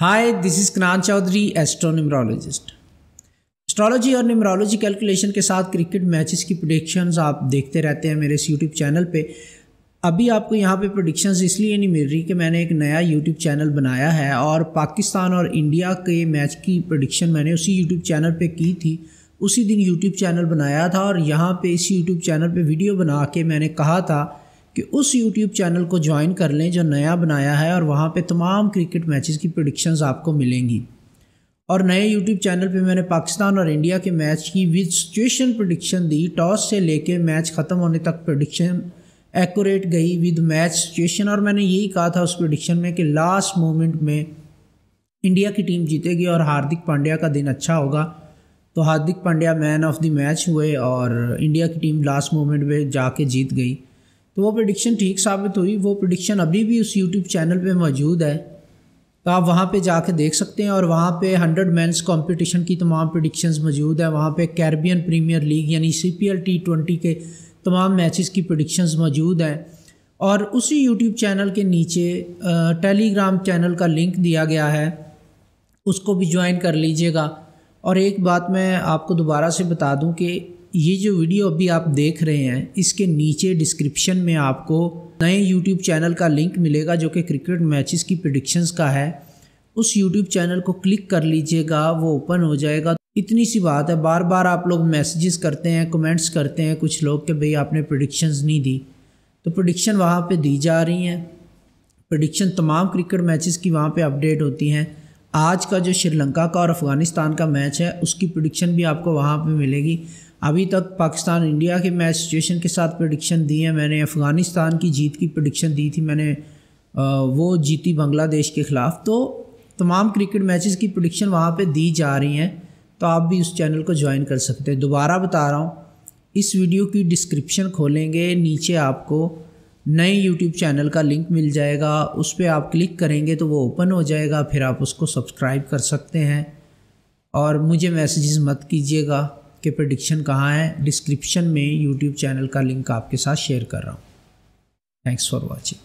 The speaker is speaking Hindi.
hi this is Kanan Chaudhary astronumerologist astrology और निमरोलॉजी कैलकुलेशन के साथ क्रिकेट मैचेस की प्रोडिक्शंस आप देखते रहते हैं मेरे इस यूट्यूब चैनल पे अभी आपको यहाँ पे प्रोडिक्शंस इसलिए नहीं मिल रही कि मैंने एक नया यूट्यूब चैनल बनाया है और पाकिस्तान और इंडिया के मैच की प्रोडिक्शन मैंने उसी यूट्यूब चैनल पर की थी उसी दिन यूट्यूब चैनल बनाया था और यहाँ पर इस यूट्यूब चैनल पर वीडियो बना के मैंने कहा था कि उस YouTube चैनल को ज्वाइन कर लें जो नया बनाया है और वहाँ पे तमाम क्रिकेट मैचेस की प्रडिक्शंस आपको मिलेंगी और नए यूट्यूब चैनल पे मैंने पाकिस्तान और इंडिया के मैच की विद सिचुएशन प्रडिक्शन दी टॉस से लेके मैच ख़त्म होने तक प्रडिक्शन एक्यूरेट गई विद मैच सिचुएशन और मैंने यही कहा था उस प्रडिक्शन में कि लास्ट मोमेंट में इंडिया की टीम जीतेगी और हार्दिक पांड्या का दिन अच्छा होगा तो Hardik Pandya man of the match हुए और इंडिया की टीम लास्ट मोमेंट में जाके जीत गई तो वो प्रडिक्शन ठीक साबित हुई वो प्रडिक्शन अभी भी उस यूट्यूब चैनल पर मौजूद है तो आप वहाँ पर जाके देख सकते हैं और वहाँ पर हंड्रेड मैंस कॉम्पिटिशन की तमाम प्रडिक्शंस मौजूद है वहाँ पर कैरबियन प्रीमियर लीग यानी C P L T twenty के तमाम मैचेस की प्रडिक्शंस मौजूद हैं और उसी यूट्यूब चैनल के नीचे टेलीग्राम चैनल का लिंक दिया गया है उसको भी ज्वाइन कर लीजिएगा और एक बात मैं आपको दोबारा से बता दूं कि ये जो वीडियो अभी आप देख रहे हैं इसके नीचे डिस्क्रिप्शन में आपको नए यूट्यूब चैनल का लिंक मिलेगा जो कि क्रिकेट मैचेस की प्रडिक्शंस का है उस यूट्यूब चैनल को क्लिक कर लीजिएगा वो ओपन हो जाएगा इतनी सी बात है बार बार आप लोग मैसेजेस करते हैं कमेंट्स करते हैं कुछ लोग कि भाई आपने प्रडिक्शंस नहीं दी तो प्रडिक्शन वहाँ पर दी जा रही हैं प्रडिक्शन तमाम क्रिकेट मैचेस की वहाँ पे अपडेट होती हैं आज का जो श्रीलंका का और अफ़गानिस्तान का मैच है उसकी प्रडिक्शन भी आपको वहाँ पे मिलेगी अभी तक पाकिस्तान इंडिया के मैच सिचुएशन के साथ प्रडिक्शन दी है मैंने अफ़गानिस्तान की जीत की प्रडिक्शन दी थी मैंने वो जीती बांग्लादेश के ख़िलाफ़ तो तमाम क्रिकेट मैचेस की प्रडिक्शन वहाँ पे दी जा रही हैं तो आप भी उस चैनल को ज्वाइन कर सकते हैं दोबारा बता रहा हूँ इस वीडियो की डिस्क्रिप्शन खोलेंगे नीचे आपको नए यूट्यूब चैनल का लिंक मिल जाएगा उस पर आप क्लिक करेंगे तो वो ओपन हो जाएगा फिर आप उसको सब्सक्राइब कर सकते हैं और मुझे मैसेजेस मत कीजिएगा के प्रडिक्शन कहाँ है डिस्क्रिप्शन में यूट्यूब चैनल का लिंक आपके साथ शेयर कर रहा हूँ थैंक्स फॉर वॉचिंग